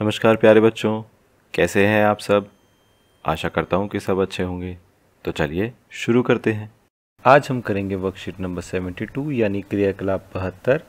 नमस्कार प्यारे बच्चों कैसे हैं आप सब आशा करता हूँ कि सब अच्छे होंगे तो चलिए शुरू करते हैं आज हम करेंगे वर्कशीट नंबर 72 यानी क्रियाकलाप बहत्तर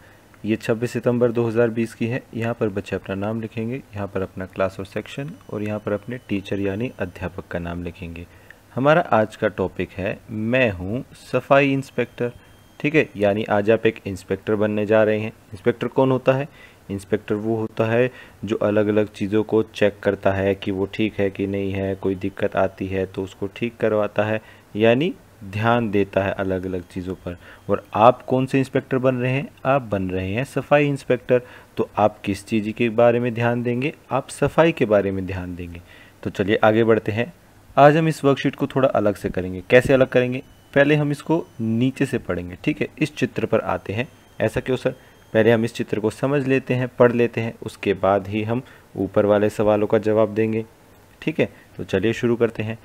ये 26 सितंबर 2020 की है यहाँ पर बच्चे अपना नाम लिखेंगे यहाँ पर अपना क्लास और सेक्शन और यहाँ पर अपने टीचर यानी अध्यापक का नाम लिखेंगे हमारा आज का टॉपिक है मैं हूँ सफाई इंस्पेक्टर ठीक है यानी आज आप एक इंस्पेक्टर बनने जा रहे हैं इंस्पेक्टर कौन होता है इंस्पेक्टर वो होता है जो अलग अलग चीज़ों को चेक करता है कि वो ठीक है कि नहीं है कोई दिक्कत आती है तो उसको ठीक करवाता है यानी ध्यान देता है अलग अलग चीज़ों पर और आप कौन से इंस्पेक्टर बन रहे हैं आप बन रहे हैं सफाई इंस्पेक्टर तो आप किस चीज़ के बारे में ध्यान देंगे आप सफाई के बारे में ध्यान देंगे तो चलिए आगे बढ़ते हैं आज हम इस वर्कशीट को थोड़ा अलग से करेंगे कैसे अलग करेंगे पहले हम इसको नीचे से पढ़ेंगे ठीक है इस चित्र पर आते हैं ऐसा क्यों सर पहले हम इस चित्र को समझ लेते हैं पढ़ लेते हैं उसके बाद ही हम ऊपर वाले सवालों का जवाब देंगे ठीक है तो चलिए शुरू करते हैं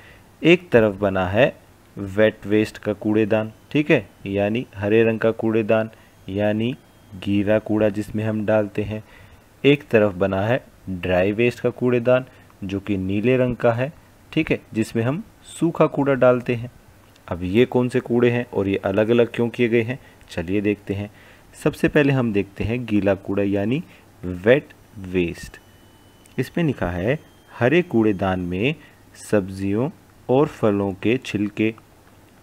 एक तरफ बना है वेट वेस्ट का कूड़ेदान ठीक है यानी हरे रंग का कूड़ेदान यानी गीला कूड़ा जिसमें हम डालते हैं एक तरफ बना है ड्राई वेस्ट का कूड़ेदान जो कि नीले रंग का है ठीक है जिसमें हम सूखा कूड़ा डालते हैं अब ये कौन से कूड़े हैं और ये अलग अलग क्यों किए गए हैं चलिए देखते हैं सबसे पहले हम देखते हैं गीला कूड़ा यानी वेट वेस्ट इसमें लिखा है हरे कूड़ेदान में सब्जियों और फलों के छिलके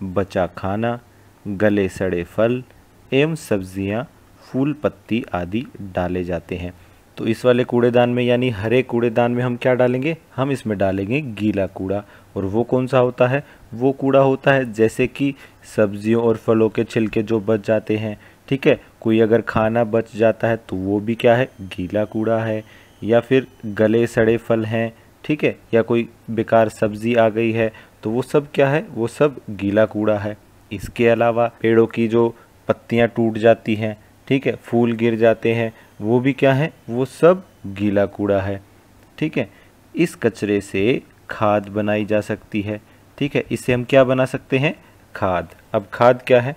बचा खाना गले सड़े फल एवं सब्जियां, फूल पत्ती आदि डाले जाते हैं तो इस वाले कूड़ेदान में यानी हरे कूड़ेदान में हम क्या डालेंगे हम इसमें डालेंगे गीला कूड़ा और वो कौन सा होता है वो कूड़ा होता है जैसे कि सब्जियों और फलों के छिलके जो बच जाते हैं ठीक है कोई अगर खाना बच जाता है तो वो भी क्या है गीला कूड़ा है या फिर गले सड़े फल हैं ठीक है या कोई बेकार सब्जी आ गई है तो वो सब क्या है वो सब गीला कूड़ा है इसके अलावा पेड़ों की जो पत्तियाँ टूट जाती हैं ठीक है फूल गिर जाते हैं वो भी क्या है वो सब गीला कूड़ा है ठीक है इस कचरे से खाद बनाई जा सकती है ठीक है इससे हम क्या बना सकते हैं खाद अब खाद क्या है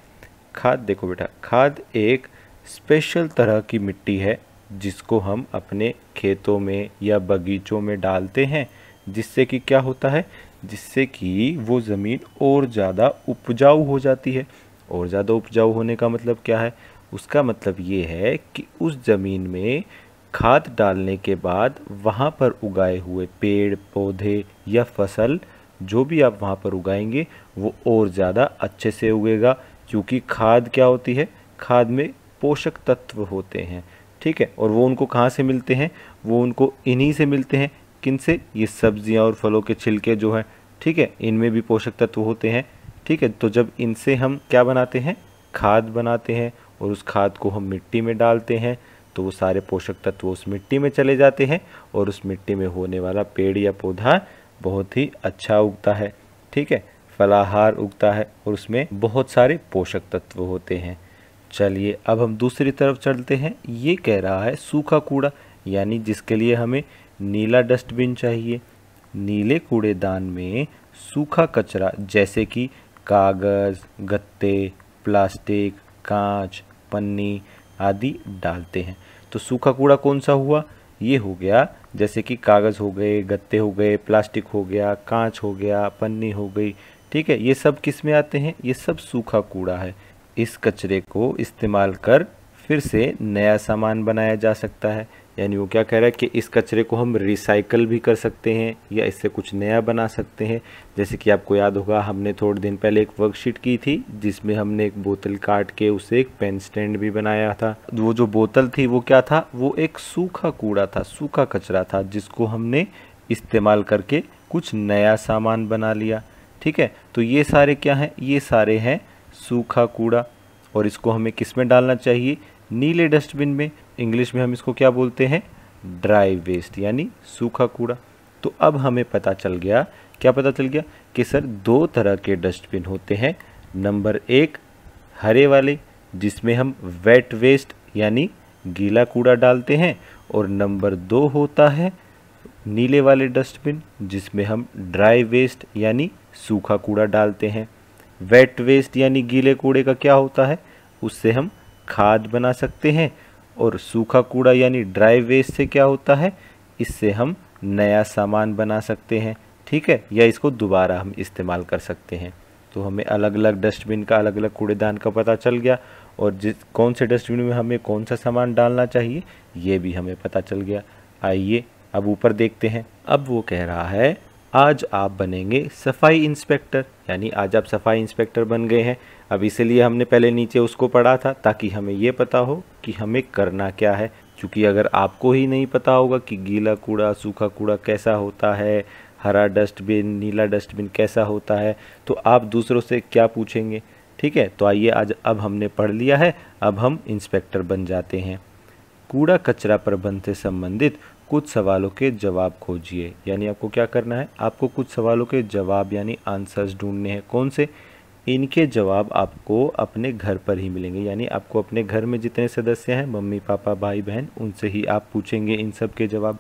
खाद देखो बेटा खाद एक स्पेशल तरह की मिट्टी है जिसको हम अपने खेतों में या बगीचों में डालते हैं जिससे कि क्या होता है जिससे कि वो ज़मीन और ज़्यादा उपजाऊ हो जाती है और ज़्यादा उपजाऊ होने का मतलब क्या है उसका मतलब ये है कि उस ज़मीन में खाद डालने के बाद वहाँ पर उगाए हुए पेड़ पौधे या फसल जो भी आप वहाँ पर उगाएंगे वो और ज़्यादा अच्छे से उगेगा क्योंकि खाद क्या होती है खाद में पोषक तत्व होते हैं ठीक है और वो उनको कहाँ से मिलते हैं वो उनको इन्हीं से मिलते हैं किन से ये सब्जियाँ और फलों के छिलके जो हैं ठीक है इनमें भी पोषक तत्व होते हैं ठीक है तो जब इनसे हम क्या बनाते हैं खाद बनाते हैं और उस खाद को हम मिट्टी में डालते हैं तो वो सारे पोषक तत्व उस मिट्टी में चले जाते हैं और उस मिट्टी में होने वाला पेड़ या पौधा बहुत ही अच्छा उगता है ठीक है फलाहार उगता है और उसमें बहुत सारे पोषक तत्व होते हैं चलिए अब हम दूसरी तरफ चलते हैं ये कह रहा है सूखा कूड़ा यानी जिसके लिए हमें नीला डस्टबिन चाहिए नीले कूड़ेदान में सूखा कचरा जैसे कि कागज़ गत्ते प्लास्टिक कांच पन्नी आदि डालते हैं तो सूखा कूड़ा कौन सा हुआ ये हो गया जैसे कि कागज़ हो गए गत्ते हो गए प्लास्टिक हो गया कांच हो गया पन्नी हो गई ठीक है ये सब किस में आते हैं ये सब सूखा कूड़ा है इस कचरे को इस्तेमाल कर फिर से नया सामान बनाया जा सकता है यानी वो क्या कह रहा है कि इस कचरे को हम रिसाइकल भी कर सकते हैं या इससे कुछ नया बना सकते हैं जैसे कि आपको याद होगा हमने थोड़े दिन पहले एक वर्कशीट की थी जिसमें हमने एक बोतल काट के उसे एक पेन स्टैंड भी बनाया था वो जो बोतल थी वो क्या था वो एक सूखा कूड़ा था सूखा कचरा था जिसको हमने इस्तेमाल करके कुछ नया सामान बना लिया ठीक है तो ये सारे क्या हैं ये सारे हैं सूखा कूड़ा और इसको हमें किस में डालना चाहिए नीले डस्टबिन में इंग्लिश में हम इसको क्या बोलते हैं ड्राई वेस्ट यानी सूखा कूड़ा तो अब हमें पता चल गया क्या पता चल गया कि सर दो तरह के डस्टबिन होते हैं नंबर एक हरे वाले जिसमें हम वेट वेस्ट यानी गीला कूड़ा डालते हैं और नंबर दो होता है नीले वाले डस्टबिन जिसमें हम ड्राई वेस्ट यानी सूखा कूड़ा डालते हैं वेट वेस्ट यानी गीले कूड़े का क्या होता है उससे हम खाद बना सकते हैं और सूखा कूड़ा यानी ड्राई वेस्ट से क्या होता है इससे हम नया सामान बना सकते हैं ठीक है या इसको दोबारा हम इस्तेमाल कर सकते हैं तो हमें अलग अलग डस्टबिन का अलग अलग कूड़ेदान का पता चल गया और जिस कौन से डस्टबिन में हमें कौन सा सामान डालना चाहिए ये भी हमें पता चल गया आइए अब ऊपर देखते हैं अब वो कह रहा है आज आप बनेंगे सफाई इंस्पेक्टर यानी आज आप सफाई इंस्पेक्टर बन गए हैं अब इसलिए हमने पहले नीचे उसको पढ़ा था ताकि हमें ये पता हो कि हमें करना क्या है क्योंकि अगर आपको ही नहीं पता होगा कि गीला कूड़ा सूखा कूड़ा कैसा होता है हरा डस्टबिन नीला डस्टबिन कैसा होता है तो आप दूसरों से क्या पूछेंगे ठीक है तो आइए आज अब हमने पढ़ लिया है अब हम इंस्पेक्टर बन जाते हैं कूड़ा कचरा प्रबंध से संबंधित कुछ सवालों के जवाब खोजिए यानी आपको क्या करना है आपको कुछ सवालों के जवाब यानी आंसर्स ढूंढने हैं कौन से इनके जवाब आपको अपने घर पर ही मिलेंगे यानी आपको अपने घर में जितने सदस्य हैं मम्मी पापा भाई बहन उनसे ही आप पूछेंगे इन सब के जवाब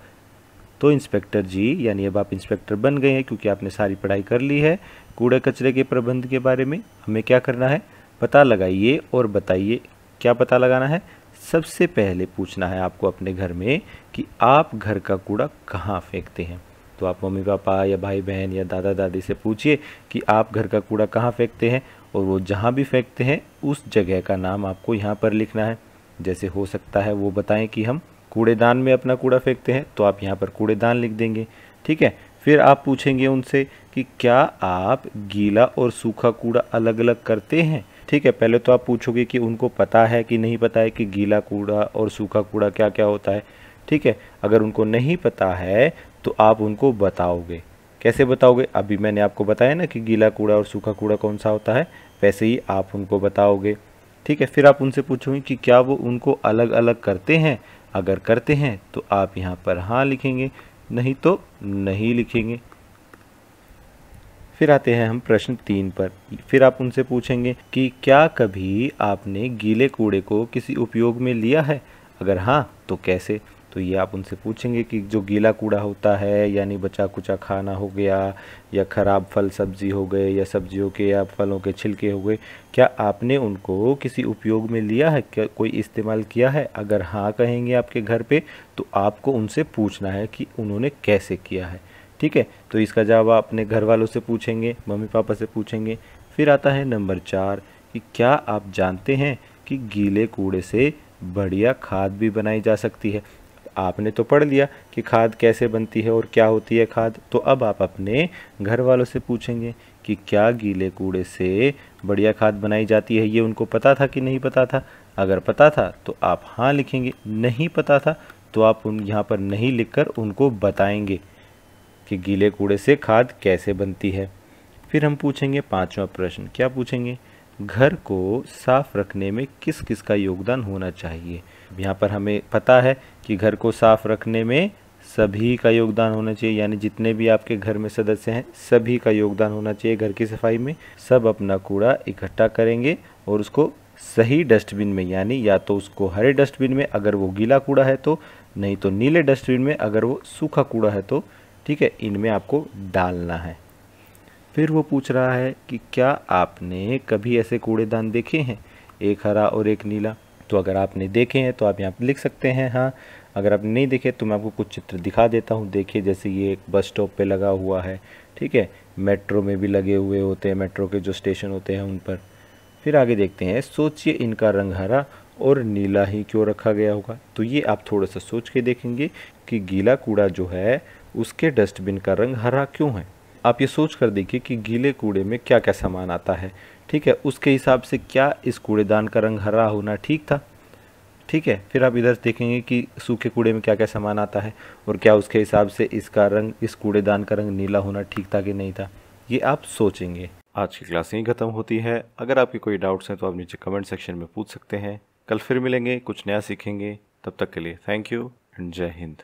तो इंस्पेक्टर जी यानी अब आप इंस्पेक्टर बन गए हैं क्योंकि आपने सारी पढ़ाई कर ली है कूड़े कचरे के प्रबंध के बारे में हमें क्या करना है पता लगाइए और बताइए क्या पता लगाना है सबसे पहले पूछना है आपको अपने घर में कि आप घर का कूड़ा कहाँ फेंकते हैं तो आप मम्मी पापा या भाई बहन या दादा दादी से पूछिए कि आप घर का कूड़ा कहाँ फेंकते हैं और वो जहाँ भी फेंकते हैं उस जगह का नाम आपको यहाँ पर लिखना है जैसे हो सकता है वो बताएं कि हम कूड़ेदान में अपना कूड़ा फेंकते हैं तो आप यहाँ पर कूड़ेदान लिख देंगे ठीक है फिर आप पूछेंगे उनसे कि क्या आप गीला और सूखा कूड़ा अलग अलग करते हैं ठीक है पहले तो आप पूछोगे कि उनको पता है कि नहीं पता है कि गीला कूड़ा और सूखा कूड़ा क्या क्या होता है ठीक है अगर उनको नहीं पता है तो आप उनको बताओगे कैसे बताओगे अभी मैंने आपको बताया ना कि गीला कूड़ा और सूखा कूड़ा कौन सा होता है वैसे ही आप उनको बताओगे ठीक है फिर आप उनसे पूछोगे कि क्या वो उनको अलग अलग करते हैं अगर करते हैं तो आप यहाँ पर हाँ लिखेंगे नहीं तो नहीं लिखेंगे फिर आते हैं हम प्रश्न तीन पर फिर आप उनसे पूछेंगे कि क्या कभी आपने गीले कूड़े को किसी उपयोग में लिया है अगर हाँ तो कैसे तो ये आप उनसे पूछेंगे कि जो गीला कूड़ा होता है यानी बचा कुचा खाना हो गया या ख़राब फल सब्ज़ी हो गए या सब्जियों के या फलों के छिलके हो गए क्या आपने उनको किसी उपयोग में लिया है क्या कोई इस्तेमाल किया है अगर हाँ कहेंगे आपके घर पे तो आपको उनसे पूछना है कि उन्होंने कैसे किया है ठीक है तो इसका जवाब आप अपने घर वालों से पूछेंगे मम्मी पापा से पूछेंगे फिर आता है नंबर चार कि क्या आप जानते हैं कि गीले कूड़े से बढ़िया खाद भी बनाई जा सकती है आपने तो पढ़ लिया कि खाद कैसे बनती है और क्या होती है खाद तो अब आप अपने घर वालों से पूछेंगे कि क्या गीले कूड़े से बढ़िया खाद बनाई जाती है ये उनको पता था कि नहीं पता था अगर पता था तो आप हाँ लिखेंगे नहीं पता था तो आप उन यहाँ पर नहीं लिखकर उनको बताएंगे कि गीले कूड़े से खाद कैसे बनती है फिर हम पूछेंगे पांचवा प्रश्न क्या पूछेंगे घर को साफ रखने में किस किस का योगदान होना चाहिए यहाँ पर हमें पता है कि घर को साफ रखने में सभी का योगदान होना चाहिए यानी जितने भी आपके घर में सदस्य हैं सभी का योगदान होना चाहिए घर की सफाई में सब अपना कूड़ा इकट्ठा करेंगे और उसको सही डस्टबिन में यानी या तो उसको हरे डस्टबिन में अगर वो गीला कूड़ा है तो नहीं तो नीले डस्टबिन में अगर वो सूखा कूड़ा है तो ठीक है इनमें आपको डालना है फिर वो पूछ रहा है कि क्या आपने कभी ऐसे कूड़ेदान देखे हैं एक हरा और एक नीला तो अगर आपने देखे हैं तो आप यहाँ पर लिख सकते हैं हाँ अगर आप नहीं देखे तो मैं आपको कुछ चित्र दिखा देता हूँ देखिए जैसे ये एक बस स्टॉप पे लगा हुआ है ठीक है मेट्रो में भी लगे हुए होते हैं मेट्रो के जो स्टेशन होते हैं उन पर फिर आगे देखते हैं सोचिए इनका रंग हरा और नीला ही क्यों रखा गया होगा तो ये आप थोड़ा सा सोच के देखेंगे कि गीला कूड़ा जो है उसके डस्टबिन का रंग हरा क्यों है आप ये सोच कर देखिए कि गीले कूड़े में क्या क्या सामान आता है ठीक है उसके हिसाब से क्या इस कूड़ेदान का रंग हरा होना ठीक था ठीक है फिर आप इधर देखेंगे कि सूखे कूड़े में क्या क्या सामान आता है और क्या उसके हिसाब से इसका रंग इस कूड़ेदान का रंग नीला होना ठीक था कि नहीं था ये आप सोचेंगे आज की क्लास यहीं ख़त्म होती है अगर आपके कोई डाउट्स हैं तो आप नीचे कमेंट सेक्शन में पूछ सकते हैं कल फिर मिलेंगे कुछ नया सीखेंगे तब तक के लिए थैंक यू एंड जय हिंद